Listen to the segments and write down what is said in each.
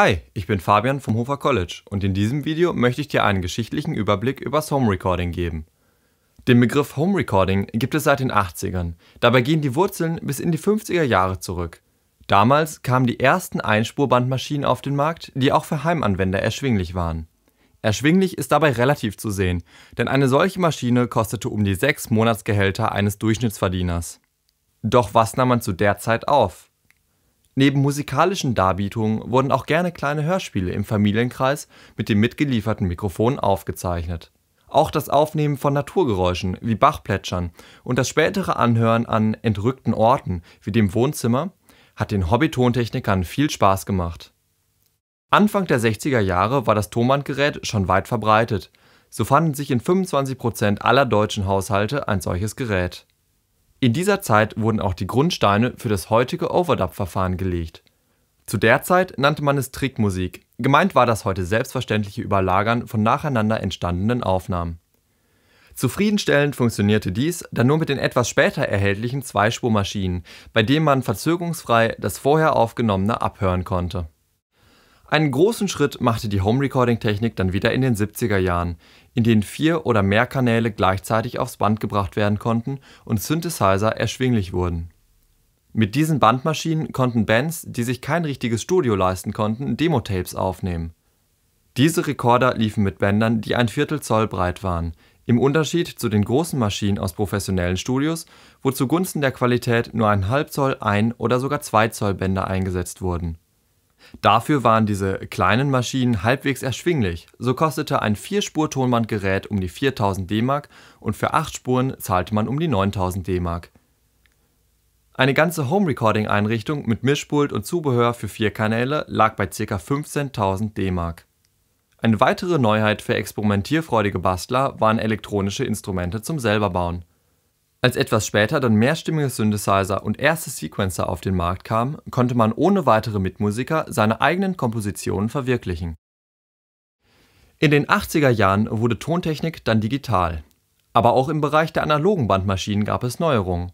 Hi, ich bin Fabian vom Hofer College und in diesem Video möchte ich dir einen geschichtlichen Überblick über das Home Recording geben. Den Begriff Home Recording gibt es seit den 80ern. Dabei gehen die Wurzeln bis in die 50er Jahre zurück. Damals kamen die ersten Einspurbandmaschinen auf den Markt, die auch für Heimanwender erschwinglich waren. Erschwinglich ist dabei relativ zu sehen, denn eine solche Maschine kostete um die sechs Monatsgehälter eines Durchschnittsverdieners. Doch was nahm man zu der Zeit auf? Neben musikalischen Darbietungen wurden auch gerne kleine Hörspiele im Familienkreis mit dem mitgelieferten Mikrofon aufgezeichnet. Auch das Aufnehmen von Naturgeräuschen wie Bachplätschern und das spätere Anhören an entrückten Orten wie dem Wohnzimmer hat den Hobby-Tontechnikern viel Spaß gemacht. Anfang der 60er Jahre war das Tonbandgerät schon weit verbreitet. So fanden sich in 25% aller deutschen Haushalte ein solches Gerät in dieser Zeit wurden auch die Grundsteine für das heutige Overdub-Verfahren gelegt. Zu der Zeit nannte man es Trickmusik, gemeint war das heute selbstverständliche Überlagern von nacheinander entstandenen Aufnahmen. Zufriedenstellend funktionierte dies dann nur mit den etwas später erhältlichen Zweispurmaschinen, bei denen man verzögerungsfrei das vorher aufgenommene abhören konnte einen großen Schritt machte die Home Recording Technik dann wieder in den 70er Jahren, in denen vier oder mehr Kanäle gleichzeitig aufs Band gebracht werden konnten und Synthesizer erschwinglich wurden. Mit diesen Bandmaschinen konnten Bands, die sich kein richtiges Studio leisten konnten, Demo-Tapes aufnehmen. Diese Rekorder liefen mit Bändern, die ein Viertel Zoll breit waren, im Unterschied zu den großen Maschinen aus professionellen Studios, wo zugunsten der Qualität nur ein Halbzoll, ein oder sogar zwei Zoll Bänder eingesetzt wurden. Dafür waren diese kleinen Maschinen halbwegs erschwinglich, so kostete ein vierspur tonbandgerät um die 4000 DM und für 8 Spuren zahlte man um die 9000 DM. Eine ganze Home-Recording-Einrichtung mit Mischpult und Zubehör für vier Kanäle lag bei ca. 15.000 DM. Eine weitere Neuheit für experimentierfreudige Bastler waren elektronische Instrumente zum Selberbauen als etwas später dann mehrstimmige Synthesizer und erste Sequencer auf den Markt kamen, konnte man ohne weitere Mitmusiker seine eigenen Kompositionen verwirklichen. In den 80er Jahren wurde Tontechnik dann digital. Aber auch im Bereich der analogen Bandmaschinen gab es Neuerungen.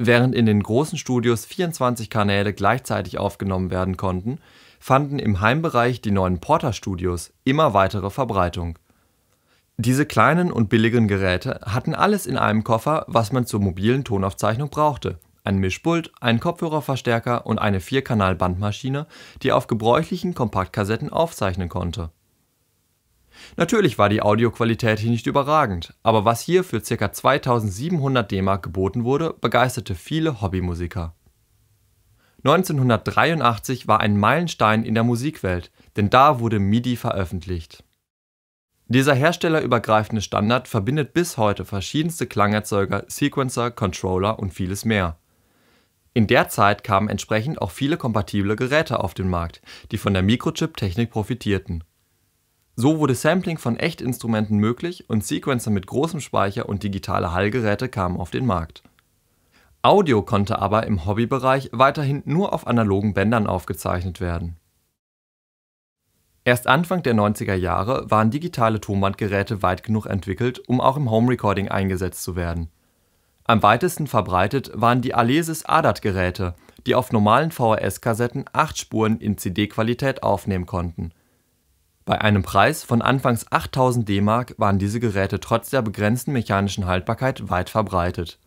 Während in den großen Studios 24 Kanäle gleichzeitig aufgenommen werden konnten, fanden im Heimbereich die neuen Porter-Studios immer weitere Verbreitung diese kleinen und billigen Geräte hatten alles in einem Koffer, was man zur mobilen Tonaufzeichnung brauchte. Ein Mischpult, ein Kopfhörerverstärker und eine Vierkanal-Bandmaschine, die auf gebräuchlichen Kompaktkassetten aufzeichnen konnte. Natürlich war die Audioqualität hier nicht überragend, aber was hier für ca. 2700 DM geboten wurde, begeisterte viele Hobbymusiker. 1983 war ein Meilenstein in der Musikwelt, denn da wurde MIDI veröffentlicht. Dieser herstellerübergreifende Standard verbindet bis heute verschiedenste Klangerzeuger, Sequencer, Controller und vieles mehr. In der Zeit kamen entsprechend auch viele kompatible Geräte auf den Markt, die von der Mikrochip-Technik profitierten. So wurde Sampling von Echtinstrumenten möglich und Sequencer mit großem Speicher und digitale Hallgeräte kamen auf den Markt. Audio konnte aber im Hobbybereich weiterhin nur auf analogen Bändern aufgezeichnet werden Erst Anfang der 90er Jahre waren digitale Tonbandgeräte weit genug entwickelt, um auch im Home Recording eingesetzt zu werden. Am weitesten verbreitet waren die Alesis ADAT-Geräte, die auf normalen VHS-Kassetten acht Spuren in CD-Qualität aufnehmen konnten. Bei einem Preis von anfangs 8000 DM waren diese Geräte trotz der begrenzten mechanischen Haltbarkeit weit verbreitet.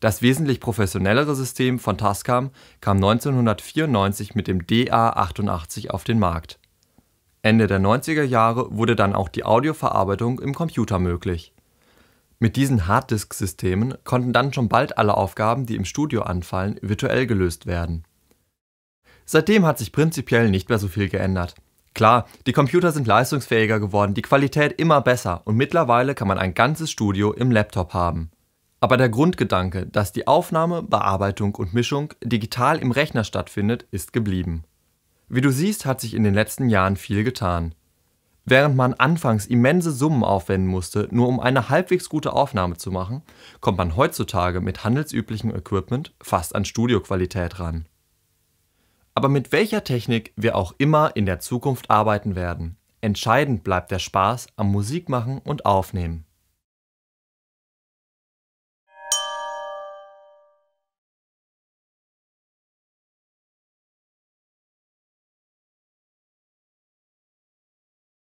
Das wesentlich professionellere System von Tascam kam 1994 mit dem DA88 auf den Markt Ende der 90er Jahre wurde dann auch die Audioverarbeitung im Computer möglich. Mit diesen Harddisk-Systemen konnten dann schon bald alle Aufgaben, die im Studio anfallen, virtuell gelöst werden. Seitdem hat sich prinzipiell nicht mehr so viel geändert. Klar, die Computer sind leistungsfähiger geworden, die Qualität immer besser und mittlerweile kann man ein ganzes Studio im Laptop haben. Aber der Grundgedanke, dass die Aufnahme, Bearbeitung und Mischung digital im Rechner stattfindet, ist geblieben. Wie du siehst, hat sich in den letzten Jahren viel getan. Während man anfangs immense Summen aufwenden musste, nur um eine halbwegs gute Aufnahme zu machen, kommt man heutzutage mit handelsüblichem Equipment fast an Studioqualität ran. Aber mit welcher Technik wir auch immer in der Zukunft arbeiten werden, entscheidend bleibt der Spaß am Musikmachen und Aufnehmen.